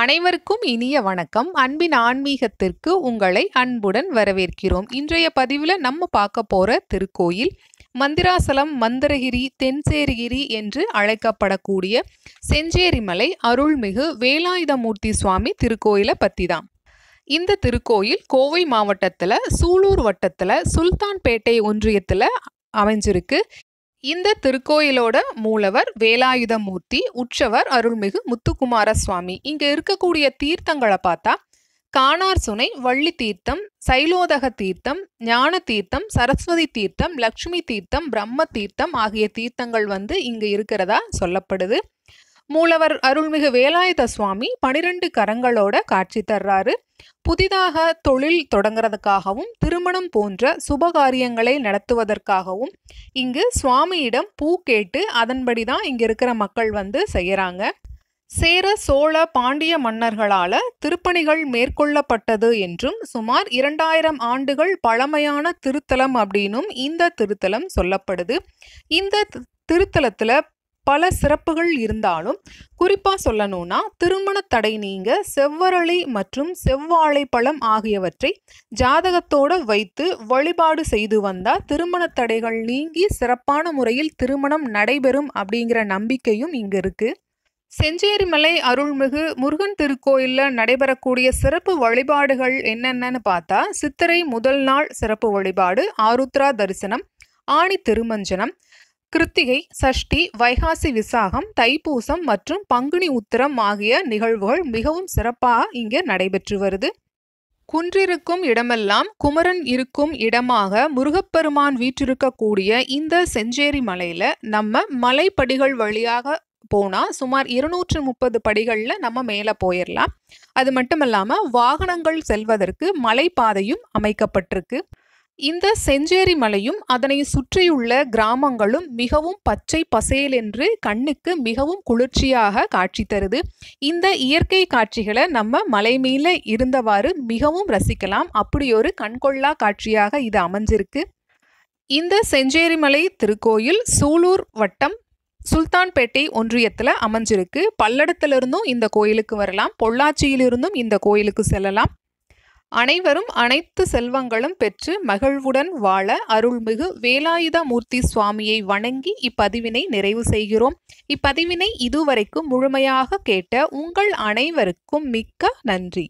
அனைவருக்கும் இனிய வணக்கம் அன்பின் ஆன்மீகத்திற்கு உங்களை அன்புடன் வரவேற்கிறோம் இன்றைய பதிவில் நம்ம பார்க்க போகிற திருக்கோயில் மந்திராசலம் மந்திரகிரி தென்சேரிகிரி என்று அழைக்கப்படக்கூடிய செஞ்சேரிமலை அருள்மிகு வேலாயுதமூர்த்தி சுவாமி திருக்கோயிலை பற்றி தான் இந்த திருக்கோயில் கோவை மாவட்டத்தில் சூலூர் வட்டத்தில் சுல்தான்பேட்டை ஒன்றியத்தில் அமைஞ்சிருக்கு இந்த திருக்கோயிலோட மூலவர் வேலாயுதமூர்த்தி உற்சவர் அருள்மிகு முத்துக்குமார சுவாமி இங்க இருக்கக்கூடிய தீர்த்தங்களை பார்த்தா காணார் சுனை வள்ளி தீர்த்தம் சைலோதக தீர்த்தம் ஞான தீர்த்தம் சரஸ்வதி தீர்த்தம் லக்ஷ்மி தீர்த்தம் பிரம்ம தீர்த்தம் ஆகிய தீர்த்தங்கள் வந்து இங்கு இருக்கிறதா சொல்லப்படுது மூலவர் அருள்மிகு வேலாயுத சுவாமி பனிரெண்டு கரங்களோட காட்சி தர்றாரு புதிதாக தொழில் தொடங்கிறதுக்காகவும் திருமணம் போன்ற சுபகாரியங்களை நடத்துவதற்காகவும் இங்கு சுவாமியிடம் பூ கேட்டு அதன்படி தான் இங்கே இருக்கிற மக்கள் வந்து செய்கிறாங்க சேர சோழ பாண்டிய மன்னர்களால திருப்பணிகள் மேற்கொள்ளப்பட்டது என்றும் சுமார் இரண்டாயிரம் ஆண்டுகள் பழமையான திருத்தலம் அப்படின்னும் இந்த திருத்தலம் சொல்லப்படுது இந்த திருத்தலத்தில் பல சிறப்புகள் இருந்தாலும் குறிப்பாக சொல்லணும்னா திருமண தடை நீங்க செவ்வரளி மற்றும் செவ்வாழை பழம் ஆகியவற்றை ஜாதகத்தோடு வைத்து வழிபாடு செய்து வந்தால் திருமண தடைகள் நீங்கி சிறப்பான முறையில் திருமணம் நடைபெறும் அப்படிங்கிற நம்பிக்கையும் இங்கே இருக்குது செஞ்சேரிமலை அருள்மிகு முருகன் திருக்கோயிலில் நடைபெறக்கூடிய சிறப்பு வழிபாடுகள் என்னென்னு பார்த்தா சித்திரை முதல் நாள் சிறப்பு வழிபாடு ஆருத்ரா தரிசனம் ஆணி திருமஞ்சனம் கிருத்திகை சஷ்டி வைகாசி விசாகம் தைப்பூசம் மற்றும் பங்குனி உத்திரம் ஆகிய நிகழ்வுகள் மிகவும் சிறப்பாக இங்கே நடைபெற்று வருது குன்றிருக்கும் இடமெல்லாம் குமரன் இருக்கும் இடமாக முருகப்பெருமான் வீற்றிருக்கக்கூடிய இந்த செஞ்சேரி மலையில நம்ம மலைப்படிகள் வழியாக போனால் சுமார் இருநூற்று முப்பது படிகளில் நம்ம மேலே போயிடலாம் அது மட்டும் இல்லாமல் வாகனங்கள் செல்வதற்கு மலைப்பாதையும் அமைக்கப்பட்டிருக்கு இந்த செஞ்சேரி மலையும் அதனை சுற்றியுள்ள கிராமங்களும் மிகவும் பச்சை பசேல் என்று கண்ணுக்கு மிகவும் குளிர்ச்சியாக காட்சி தருது இந்த இயற்கை காட்சிகளை நம்ம மலை மேல இருந்தவாறு மிகவும் ரசிக்கலாம் அப்படி ஒரு கண்கொள்ளா காட்சியாக இது அமைஞ்சிருக்கு இந்த செஞ்சேரிமலை திருக்கோயில் சூலூர் வட்டம் சுல்தான்பேட்டை ஒன்றியத்தில் அமைஞ்சிருக்கு பல்லடத்திலிருந்தும் இந்த கோயிலுக்கு வரலாம் பொள்ளாச்சியிலிருந்தும் இந்த கோயிலுக்கு செல்லலாம் அனைவரும் அனைத்து செல்வங்களும் பெற்று மகிழ்வுடன் வாழ அருள்மிகு வேலாயுதமூர்த்தி சுவாமியை வணங்கி இப்பதிவினை நிறைவு செய்கிறோம் இப்பதிவினை இதுவரைக்கும் முழுமையாக கேட்ட உங்கள் அனைவருக்கும் மிக்க நன்றி